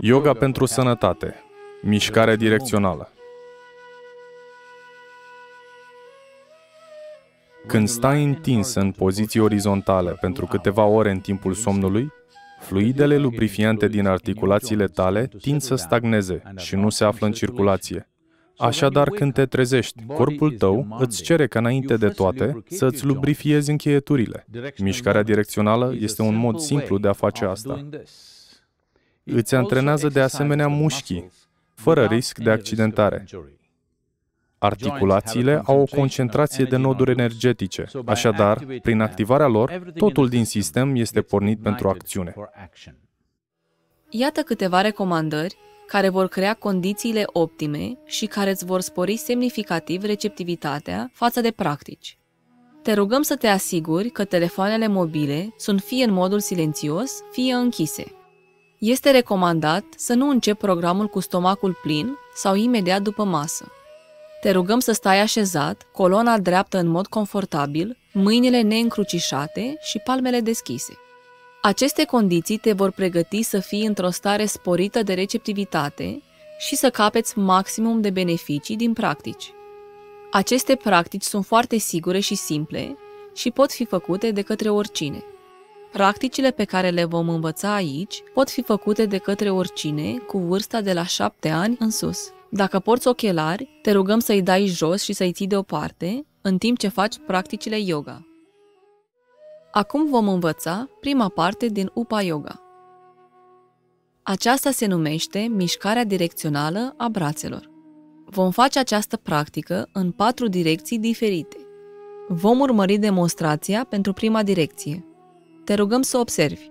Yoga pentru sănătate. Mișcare direcțională. Când stai întins în poziții orizontale pentru câteva ore în timpul somnului, fluidele lubrifiante din articulațiile tale tind să stagneze și nu se află în circulație. Așadar, când te trezești, corpul tău îți cere ca înainte de toate să îți lubrifiezi încheieturile. Mișcarea direcțională este un mod simplu de a face asta. Îți antrenează de asemenea mușchii, fără risc de accidentare. Articulațiile au o concentrație de noduri energetice, așadar, prin activarea lor, totul din sistem este pornit pentru acțiune. Iată câteva recomandări care vor crea condițiile optime și care îți vor spori semnificativ receptivitatea față de practici. Te rugăm să te asiguri că telefoanele mobile sunt fie în modul silențios, fie închise. Este recomandat să nu începi programul cu stomacul plin sau imediat după masă. Te rugăm să stai așezat, coloana dreaptă în mod confortabil, mâinile neîncrucișate și palmele deschise. Aceste condiții te vor pregăti să fii într-o stare sporită de receptivitate și să capeți maximum de beneficii din practici. Aceste practici sunt foarte sigure și simple și pot fi făcute de către oricine. Practicile pe care le vom învăța aici pot fi făcute de către oricine cu vârsta de la 7 ani în sus. Dacă porți ochelari, te rugăm să-i dai jos și să-i ții deoparte, în timp ce faci practicile yoga. Acum vom învăța prima parte din Upa Yoga. Aceasta se numește mișcarea direcțională a brațelor. Vom face această practică în patru direcții diferite. Vom urmări demonstrația pentru prima direcție, te rugăm să observi.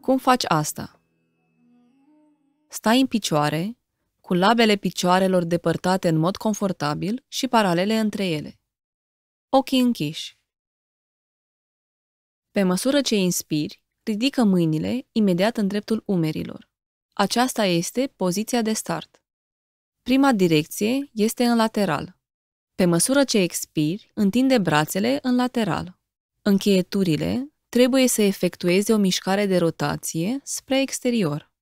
Cum faci asta? Stai în picioare, cu labele picioarelor depărtate în mod confortabil și paralele între ele. Ochii închiși. Pe măsură ce inspiri, ridică mâinile imediat în dreptul umerilor. Aceasta este poziția de start. Prima direcție este în lateral. Pe măsură ce expiri, întinde brațele în lateral. Încheieturile trebuie să efectueze o mișcare de rotație spre exterior.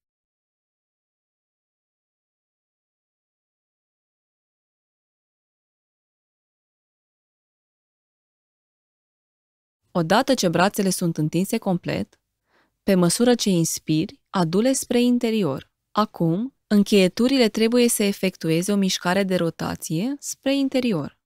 Odată ce brațele sunt întinse complet, pe măsură ce inspiri, adule spre interior. Acum, încheieturile trebuie să efectueze o mișcare de rotație spre interior.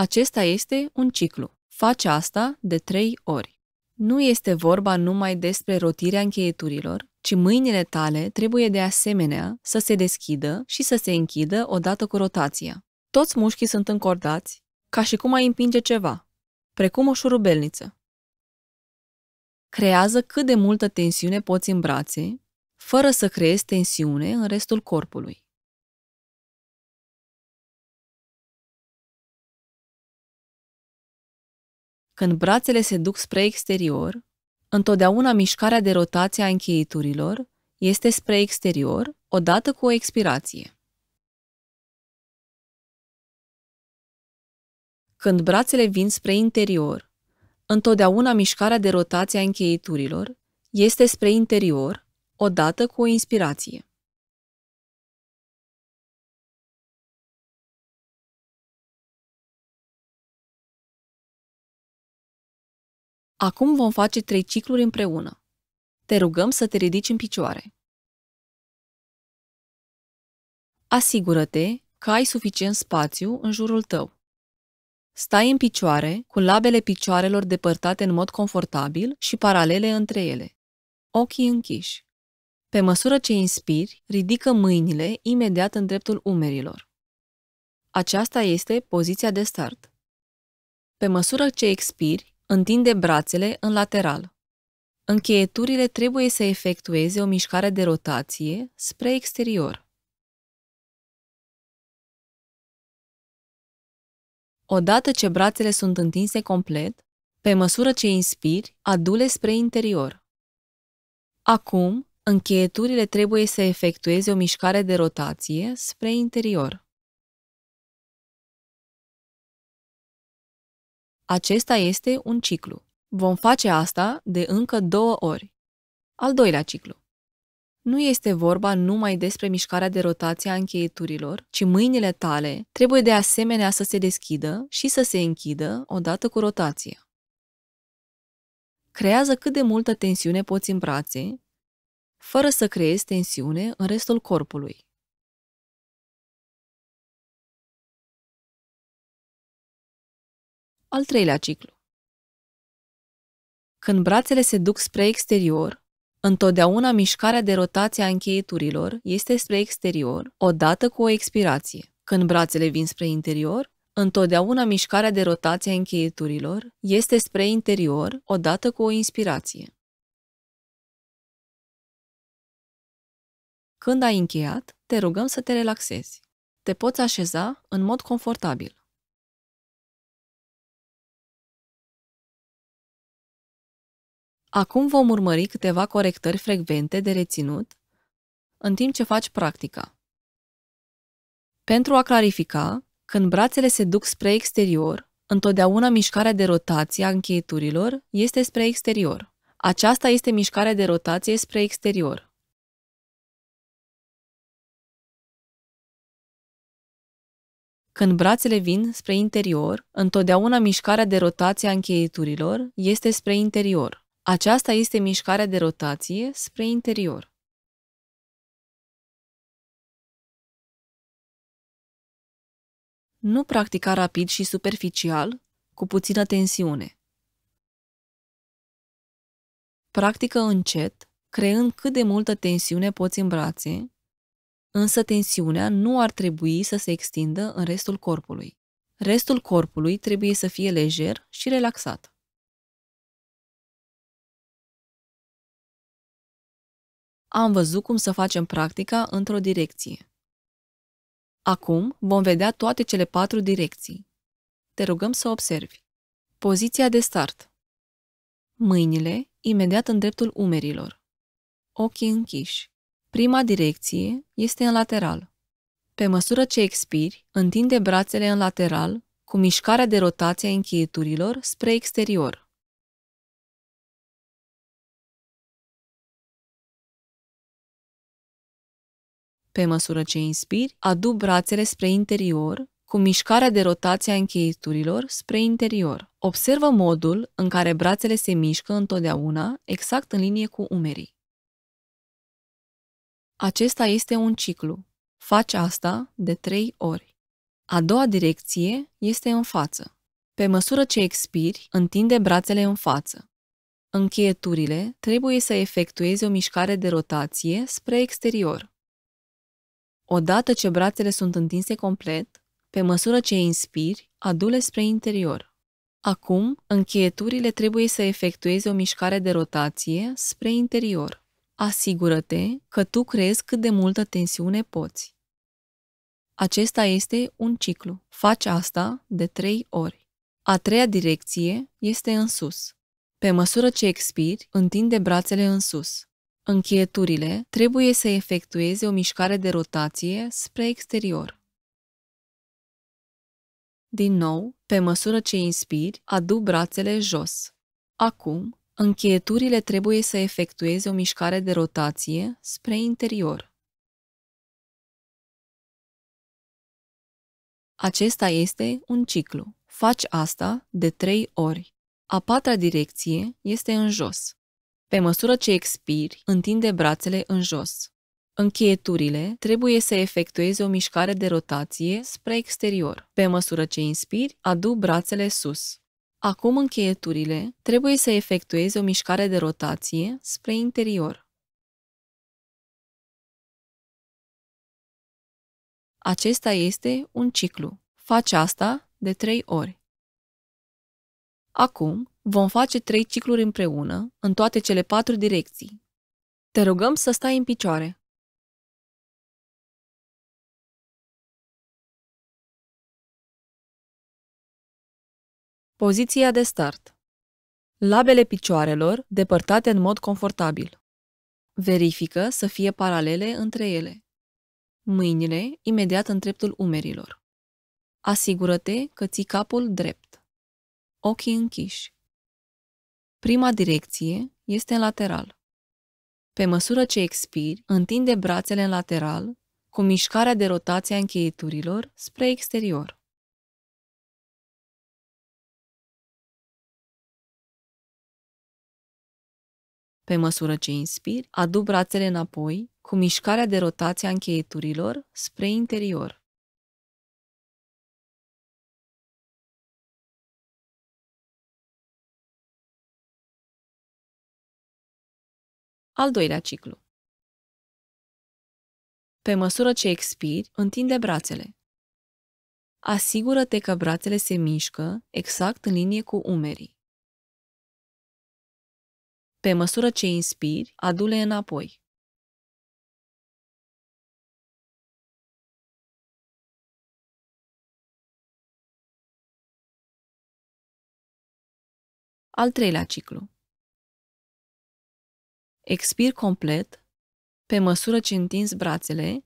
Acesta este un ciclu. Faci asta de trei ori. Nu este vorba numai despre rotirea încheieturilor, ci mâinile tale trebuie de asemenea să se deschidă și să se închidă odată cu rotația. Toți mușchii sunt încordați, ca și cum ai împinge ceva, precum o șurubelniță. Creează cât de multă tensiune poți în brațe, fără să creezi tensiune în restul corpului. Când brațele se duc spre exterior, întotdeauna mișcarea de rotație a încheieturilor este spre exterior, odată cu o expirație. Când brațele vin spre interior, întotdeauna mișcarea de rotație a încheieturilor este spre interior, odată cu o inspirație. Acum vom face trei cicluri împreună. Te rugăm să te ridici în picioare. Asigură-te că ai suficient spațiu în jurul tău. Stai în picioare, cu labele picioarelor depărtate în mod confortabil și paralele între ele. Ochii închiși. Pe măsură ce inspiri, ridică mâinile imediat în dreptul umerilor. Aceasta este poziția de start. Pe măsură ce expiri, Întinde brațele în lateral. Încheieturile trebuie să efectueze o mișcare de rotație spre exterior. Odată ce brațele sunt întinse complet, pe măsură ce inspiri, adule spre interior. Acum, încheieturile trebuie să efectueze o mișcare de rotație spre interior. Acesta este un ciclu. Vom face asta de încă două ori. Al doilea ciclu. Nu este vorba numai despre mișcarea de rotație a încheieturilor, ci mâinile tale trebuie de asemenea să se deschidă și să se închidă odată cu rotația. Creează cât de multă tensiune poți în brațe, fără să creezi tensiune în restul corpului. al treilea ciclu. Când brațele se duc spre exterior, întotdeauna mișcarea de rotație a încheieturilor este spre exterior, odată cu o expirație. Când brațele vin spre interior, întotdeauna mișcarea de rotație a încheieturilor este spre interior, odată cu o inspirație. Când ai încheiat, te rugăm să te relaxezi. Te poți așeza în mod confortabil. Acum vom urmări câteva corectări frecvente de reținut în timp ce faci practica. Pentru a clarifica, când brațele se duc spre exterior, întotdeauna mișcarea de rotație a încheieturilor este spre exterior. Aceasta este mișcarea de rotație spre exterior. Când brațele vin spre interior, întotdeauna mișcarea de rotație a încheieturilor este spre interior. Aceasta este mișcarea de rotație spre interior. Nu practica rapid și superficial, cu puțină tensiune. Practică încet, creând cât de multă tensiune poți în brațe, însă tensiunea nu ar trebui să se extindă în restul corpului. Restul corpului trebuie să fie lejer și relaxat. am văzut cum să facem practica într-o direcție. Acum vom vedea toate cele patru direcții. Te rugăm să observi. Poziția de start. Mâinile imediat în dreptul umerilor. Ochii închiși. Prima direcție este în lateral. Pe măsură ce expiri, întinde brațele în lateral cu mișcarea de rotație a încheieturilor spre exterior. Pe măsură ce inspiri, adu brațele spre interior, cu mișcarea de rotație a încheieturilor spre interior. Observă modul în care brațele se mișcă întotdeauna, exact în linie cu umerii. Acesta este un ciclu. Faci asta de trei ori. A doua direcție este în față. Pe măsură ce expiri, întinde brațele în față. Încheieturile trebuie să efectueze o mișcare de rotație spre exterior. Odată ce brațele sunt întinse complet, pe măsură ce inspiri, adule spre interior. Acum, încheieturile trebuie să efectueze o mișcare de rotație spre interior. Asigură-te că tu crezi cât de multă tensiune poți. Acesta este un ciclu. Faci asta de trei ori. A treia direcție este în sus. Pe măsură ce expiri, întinde brațele în sus. Încheieturile trebuie să efectueze o mișcare de rotație spre exterior. Din nou, pe măsură ce inspiri, adu brațele jos. Acum, încheieturile trebuie să efectueze o mișcare de rotație spre interior. Acesta este un ciclu. Faci asta de trei ori. A patra direcție este în jos. Pe măsură ce expiri, întinde brațele în jos. Încheieturile trebuie să efectueze o mișcare de rotație spre exterior. Pe măsură ce inspiri, adu brațele sus. Acum încheieturile trebuie să efectueze o mișcare de rotație spre interior. Acesta este un ciclu. Faci asta de 3 ori. Acum, Vom face trei cicluri împreună, în toate cele patru direcții. Te rugăm să stai în picioare. Poziția de start Labele picioarelor depărtate în mod confortabil. Verifică să fie paralele între ele. Mâinile imediat în dreptul umerilor. Asigură-te că ții capul drept. Ochii închiși. Prima direcție este în lateral. Pe măsură ce expiri, întinde brațele în lateral, cu mișcarea de rotație a încheieturilor spre exterior. Pe măsură ce inspiri, adu brațele înapoi cu mișcarea de rotație a încheieturilor spre interior. Al doilea ciclu. Pe măsură ce expiri, întinde brațele. Asigură-te că brațele se mișcă exact în linie cu umerii. Pe măsură ce inspiri, adule înapoi. Al treilea ciclu. Expir complet, pe măsură ce întinzi brațele,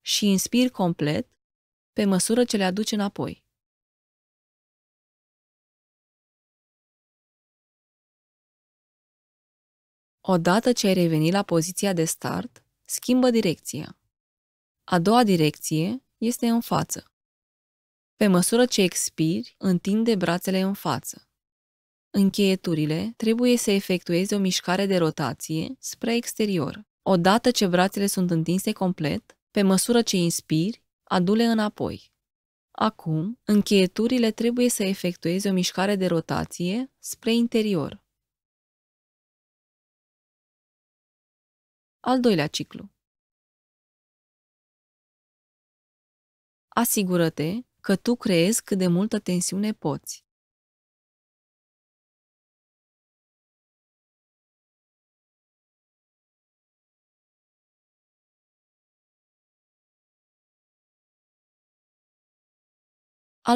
și inspir complet, pe măsură ce le aduci înapoi. Odată ce ai revenit la poziția de start, schimbă direcția. A doua direcție este în față. Pe măsură ce expiri, întinde brațele în față. Încheieturile trebuie să efectueze o mișcare de rotație spre exterior. Odată ce brațele sunt întinse complet, pe măsură ce inspiri, adule înapoi. Acum, încheieturile trebuie să efectueze o mișcare de rotație spre interior. Al doilea ciclu. Asigură-te că tu creezi cât de multă tensiune poți. Al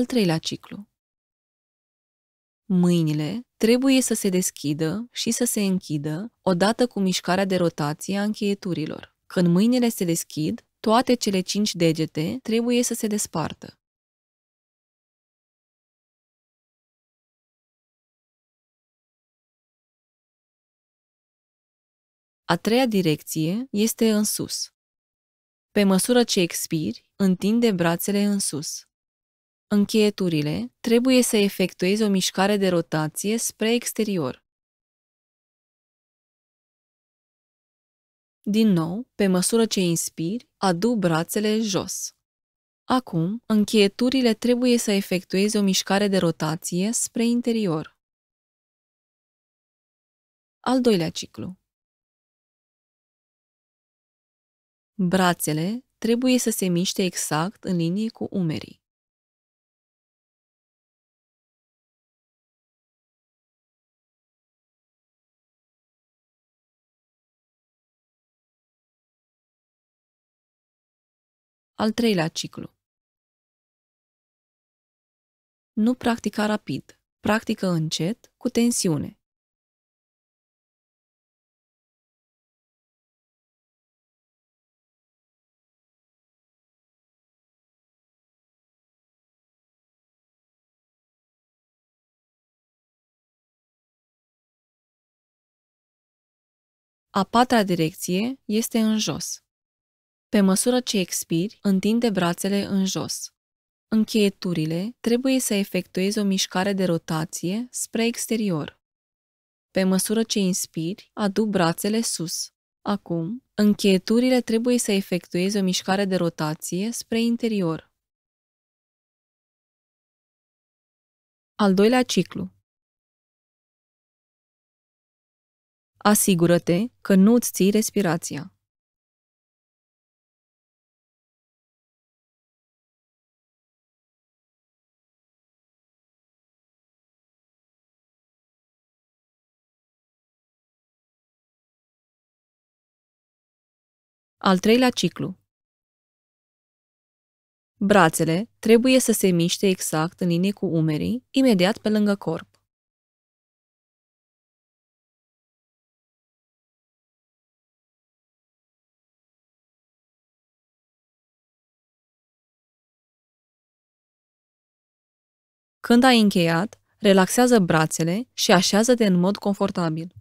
treilea ciclu. Mâinile trebuie să se deschidă și să se închidă odată cu mișcarea de rotație a încheieturilor. Când mâinile se deschid, toate cele cinci degete trebuie să se despartă. A treia direcție este în sus. Pe măsură ce expiri, întinde brațele în sus. Încheieturile trebuie să efectuezi o mișcare de rotație spre exterior. Din nou, pe măsură ce inspiri, adu brațele jos. Acum, încheieturile trebuie să efectuezi o mișcare de rotație spre interior. Al doilea ciclu. Brațele trebuie să se miște exact în linie cu umerii. Al treilea ciclu. Nu practica rapid, practică încet, cu tensiune. A patra direcție este în jos. Pe măsură ce expiri, întinde brațele în jos. Încheieturile trebuie să efectuezi o mișcare de rotație spre exterior. Pe măsură ce inspiri, adu brațele sus. Acum, încheieturile trebuie să efectuezi o mișcare de rotație spre interior. Al doilea ciclu. asigură-te că nu îți ții respirația. Al treilea ciclu. Brațele trebuie să se miște exact în linie cu umerii, imediat pe lângă corp. Când ai încheiat, relaxează brațele și așează-te în mod confortabil.